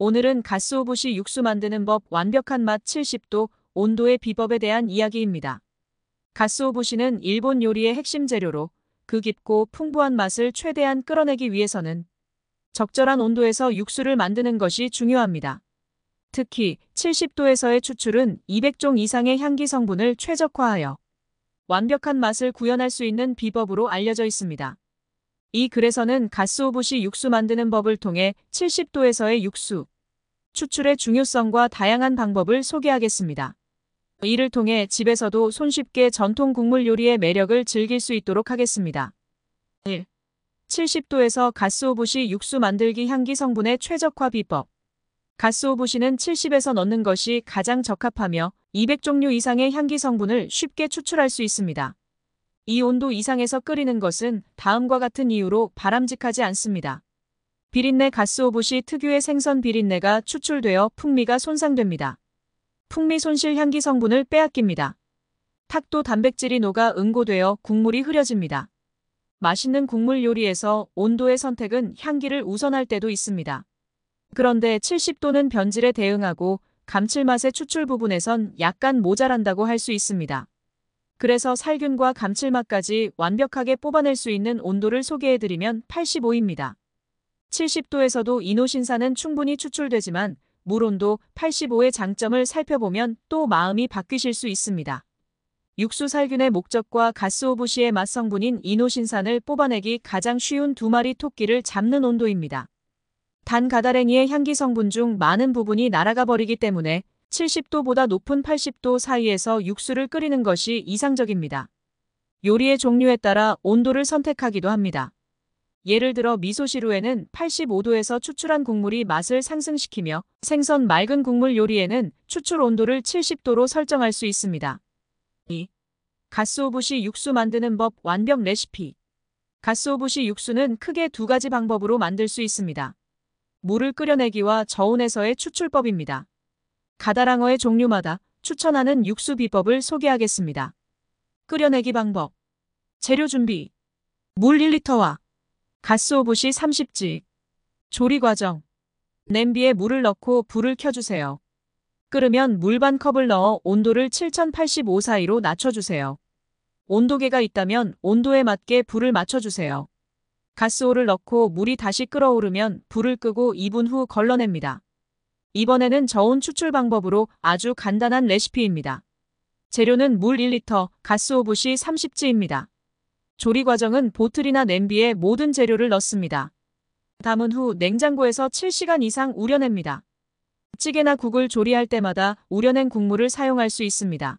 오늘은 가스 오붓이 육수 만드는 법 완벽한 맛 70도 온도의 비법에 대한 이야기입니다. 가스 오붓이는 일본 요리의 핵심 재료로 그 깊고 풍부한 맛을 최대한 끌어내기 위해서는 적절한 온도에서 육수를 만드는 것이 중요합니다. 특히 70도에서의 추출은 200종 이상의 향기 성분을 최적화하여 완벽한 맛을 구현할 수 있는 비법으로 알려져 있습니다. 이 글에서는 가스 오붓이 육수 만드는 법을 통해 70도에서의 육수, 추출의 중요성과 다양한 방법을 소개하겠습니다. 이를 통해 집에서도 손쉽게 전통 국물 요리의 매력을 즐길 수 있도록 하겠습니다. 1. 70도에서 가스오부시 육수 만들기 향기 성분의 최적화 비법 가스오부시는 70에서 넣는 것이 가장 적합하며 200종류 이상의 향기 성분을 쉽게 추출할 수 있습니다. 이 온도 이상에서 끓이는 것은 다음과 같은 이유로 바람직하지 않습니다. 비린내 가스오부이 특유의 생선 비린내가 추출되어 풍미가 손상됩니다. 풍미 손실 향기 성분을 빼앗깁니다. 탁도 단백질이 녹아 응고되어 국물이 흐려집니다. 맛있는 국물 요리에서 온도의 선택은 향기를 우선할 때도 있습니다. 그런데 70도는 변질에 대응하고 감칠맛의 추출 부분에선 약간 모자란다고 할 수 있습니다. 그래서 살균과 감칠맛까지 완벽하게 뽑아낼 수 있는 온도를 소개해드리면 85입니다. 70도에서도 이노신산은 충분히 추출되지만 물 온도 85의 장점을 살펴보면 또 마음이 바뀌실 수 있습니다. 육수 살균의 목적과 가스오부시의 맛성분인 이노신산을 뽑아내기 가장 쉬운 두 마리 토끼를 잡는 온도입니다. 단 가다랭이의 향기 성분 중 많은 부분이 날아가 버리기 때문에 70도보다 높은 80도 사이에서 육수를 끓이는 것이 이상적입니다. 요리의 종류에 따라 온도를 선택하기도 합니다. 예를 들어 미소시루에는 85도에서 추출한 국물이 맛을 상승시키며 생선 맑은 국물 요리에는 추출 온도를 70도로 설정할 수 있습니다. 2. 가스오부시 육수 만드는 법 완벽 레시피 가스오부시 육수는 크게 두 가지 방법으로 만들 수 있습니다. 물을 끓여내기와 저온에서의 추출법입니다. 가다랑어의 종류마다 추천하는 육수 비법을 소개하겠습니다. 끓여내기 방법 재료 준비 물 1리터와 가스오붓이 30지 조리 과정 냄비에 물을 넣고 불을 켜주세요. 끓으면 물 반 컵을 넣어 온도를 7085 사이로 낮춰주세요. 온도계가 있다면 온도에 맞게 불을 맞춰주세요. 가스오를 넣고 물이 다시 끓어오르면 불을 끄고 2분 후 걸러냅니다. 이번에는 저온 추출 방법으로 아주 간단한 레시피입니다. 재료는 물 1리터, 가스 오붓이 3 0지입니다 조리 과정은 보틀이나 냄비에 모든 재료를 넣습니다. 담은 후 냉장고에서 7시간 이상 우려냅니다. 찌개나 국을 조리할 때마다 우려낸 국물을 사용할 수 있습니다.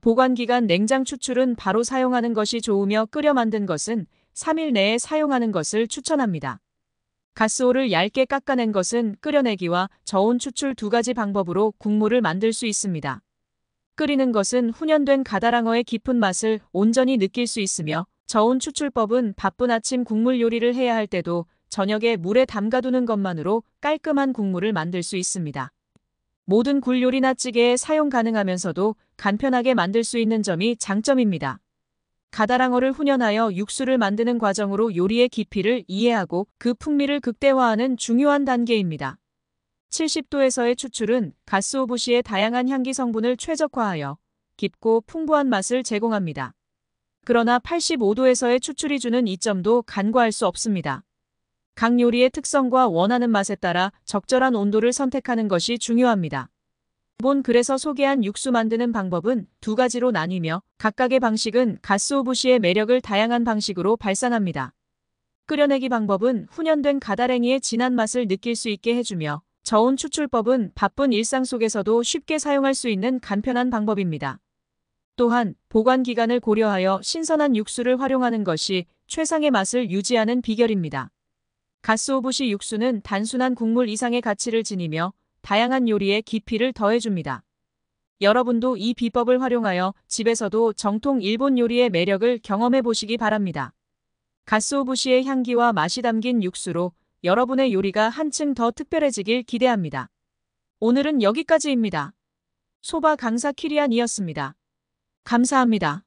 보관기간 냉장 추출은 바로 사용하는 것이 좋으며 끓여 만든 것은 3일 내에 사용하는 것을 추천합니다. 가스오를 얇게 깎아낸 것은 끓여내기와 저온 추출 두 가지 방법으로 국물을 만들 수 있습니다. 끓이는 것은 훈연된 가다랑어의 깊은 맛을 온전히 느낄 수 있으며 저온 추출법은 바쁜 아침 국물 요리를 해야 할 때도 저녁에 물에 담가두는 것만으로 깔끔한 국물을 만들 수 있습니다. 모든 굴 요리나 찌개에 사용 가능하면서도 간편하게 만들 수 있는 점이 장점입니다. 가다랑어를 훈연하여 육수를 만드는 과정으로 요리의 깊이를 이해하고 그 풍미를 극대화하는 중요한 단계입니다. 70도에서의 추출은 가스오부시의 다양한 향기 성분을 최적화하여 깊고 풍부한 맛을 제공합니다. 그러나 85도에서의 추출이 주는 이점도 간과할 수 없습니다. 각 요리의 특성과 원하는 맛에 따라 적절한 온도를 선택하는 것이 중요합니다. 본 글에서 소개한 육수 만드는 방법은 두 가지로 나뉘며 각각의 방식은 가스오부시의 매력을 다양한 방식으로 발산합니다. 끓여내기 방법은 훈연된 가다랭이의 진한 맛을 느낄 수 있게 해주며 저온 추출법은 바쁜 일상 속에서도 쉽게 사용할 수 있는 간편한 방법입니다. 또한 보관 기간을 고려하여 신선한 육수를 활용하는 것이 최상의 맛을 유지하는 비결입니다. 가스오부시 육수는 단순한 국물 이상의 가치를 지니며 다양한 요리에 깊이를 더해줍니다. 여러분도 이 비법을 활용하여 집에서도 정통 일본 요리의 매력을 경험해 보시기 바랍니다. 가스오부시의 향기와 맛이 담긴 육수로 여러분의 요리가 한층 더 특별해지길 기대합니다. 오늘은 여기까지입니다. 소바 강사 키리안이었습니다. 감사합니다.